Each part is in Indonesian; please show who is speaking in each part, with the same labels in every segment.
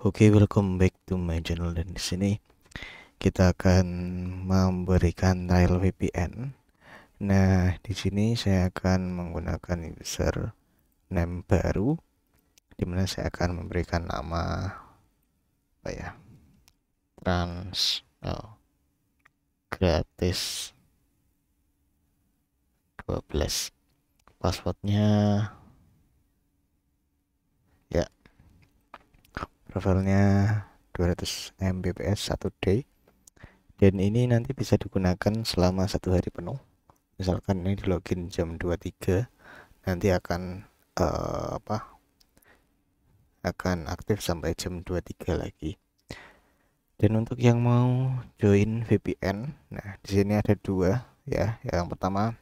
Speaker 1: Oke, okay, welcome back to my channel dan di sini kita akan memberikan trial VPN. Nah, di sini saya akan menggunakan user name baru di mana saya akan memberikan nama apa ya? Trans oh, gratis 12. Passwordnya levelnya 200 Mbps 1 day dan ini nanti bisa digunakan selama satu hari penuh misalkan ini di login jam 23 nanti akan uh, apa akan aktif sampai jam 23 lagi dan untuk yang mau join VPN nah di sini ada dua ya yang pertama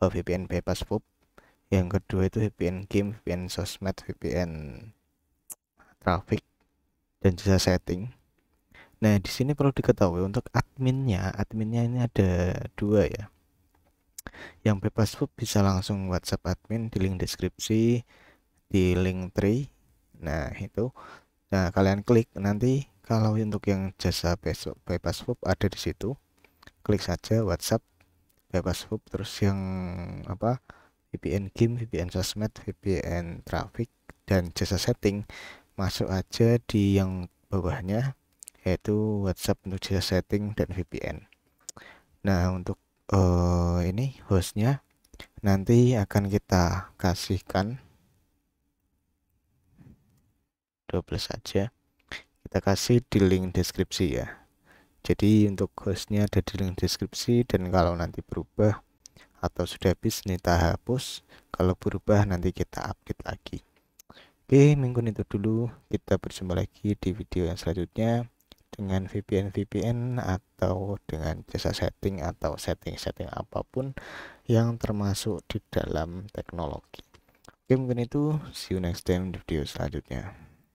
Speaker 1: uh, eh, VPN bebas pub yang kedua itu VPN game VPN sosmed VPN traffic dan bisa setting nah di sini perlu diketahui untuk adminnya adminnya ini ada dua ya yang bebas pun bisa langsung WhatsApp admin di link deskripsi di link tree nah itu nah kalian klik nanti kalau untuk yang jasa bebas pub ada di situ klik saja WhatsApp bebas pub terus yang apa VPN game, VPN sosmed, VPN traffic dan jasa setting masuk aja di yang bawahnya yaitu WhatsApp untuk jasa setting dan VPN nah untuk uh, ini hostnya nanti akan kita kasihkan 12 saja kita kasih di link deskripsi ya jadi untuk hostnya ada di link deskripsi dan kalau nanti berubah atau sudah habis nih kita hapus kalau berubah nanti kita update lagi Oke, minggu itu dulu. Kita berjumpa lagi di video yang selanjutnya dengan VPN-VPN atau dengan jasa setting atau setting-setting apapun yang termasuk di dalam teknologi. Oke, mungkin itu. See you next time di video selanjutnya.